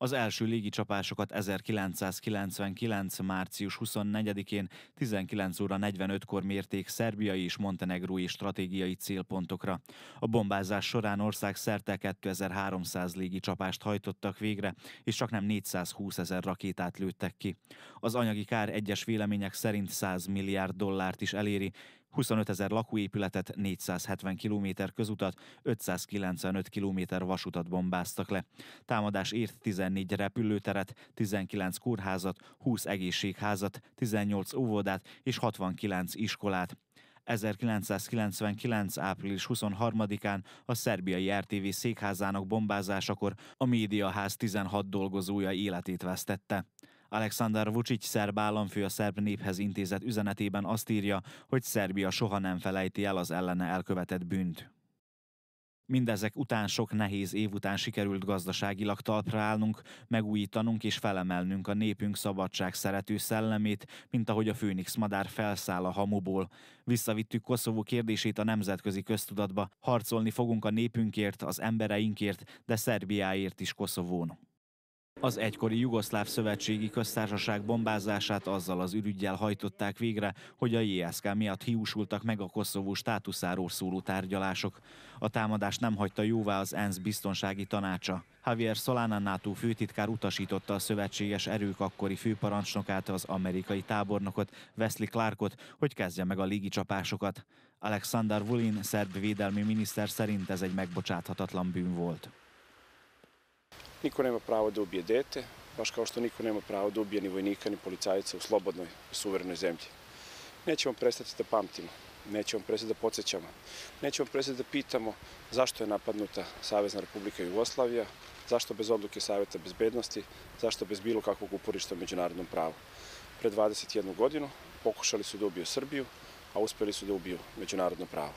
Az első légi csapásokat 1999. március 24-én 19 óra 45-kor mérték szerbiai és montenegrói stratégiai célpontokra. A bombázás során szerte 2300 légi csapást hajtottak végre, és csak nem 420 ezer rakétát lőttek ki. Az anyagi kár egyes vélemények szerint 100 milliárd dollárt is eléri, 25 ezer lakóépületet, 470 km közutat, 595 km vasutat bombáztak le. Támadás ért 14 repülőteret, 19 kórházat, 20 egészségházat, 18 óvodát és 69 iskolát. 1999. április 23-án a szerbiai RTV székházának bombázásakor a médiaház 16 dolgozója életét vesztette. Alexander Vucic szerb államfő a szerb néphez intézett üzenetében azt írja, hogy Szerbia soha nem felejti el az ellene elkövetett bűnt. Mindezek után sok nehéz év után sikerült gazdaságilag talpra állnunk, megújítanunk és felemelnünk a népünk szabadság szerető szellemét, mint ahogy a főnix madár felszáll a hamuból. Visszavittük Koszovó kérdését a nemzetközi köztudatba, harcolni fogunk a népünkért, az embereinkért, de Szerbiáért is Koszovón. Az egykori Jugoszláv Szövetségi Köztársaság bombázását azzal az ürügyjel hajtották végre, hogy a JSK miatt hiúsultak meg a Koszovó státuszáról szóló tárgyalások. A támadást nem hagyta jóvá az ENSZ biztonsági tanácsa. Javier Solana NATO főtitkár utasította a szövetséges erők akkori főparancsnokát, az amerikai tábornokot, Wesley Clarkot, hogy kezdje meg a légi csapásokat. Alexander Vulin, szerb védelmi miniszter szerint ez egy megbocsáthatatlan bűn volt. Niko nema pravo da ubije dete, baš kao što niko nema pravo da ubije ni vojnika, ni policajca u slobodnoj, suverenoj zemlji. Nećemo prestati da pamtimo, nećemo prestati da podsjećamo, nećemo prestati da pitamo zašto je napadnuta Savezna Republika Jugoslavija, zašto bez odluke Saveta bezbednosti, zašto bez bilo kakvog uporišta u međunarodnom pravu. Pre 21 godinu pokušali su da ubiju Srbiju, a uspeli su da ubiju međunarodno pravo.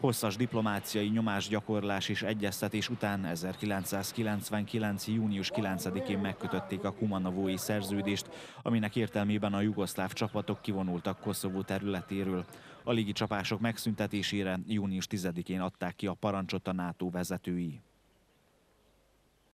Hosszas diplomáciai nyomásgyakorlás és egyeztetés után 1999. június 9-én megkötötték a Kumanovói szerződést, aminek értelmében a jugoszláv csapatok kivonultak Koszovó területéről. A ligi csapások megszüntetésére június 10-én adták ki a parancsot a NATO vezetői.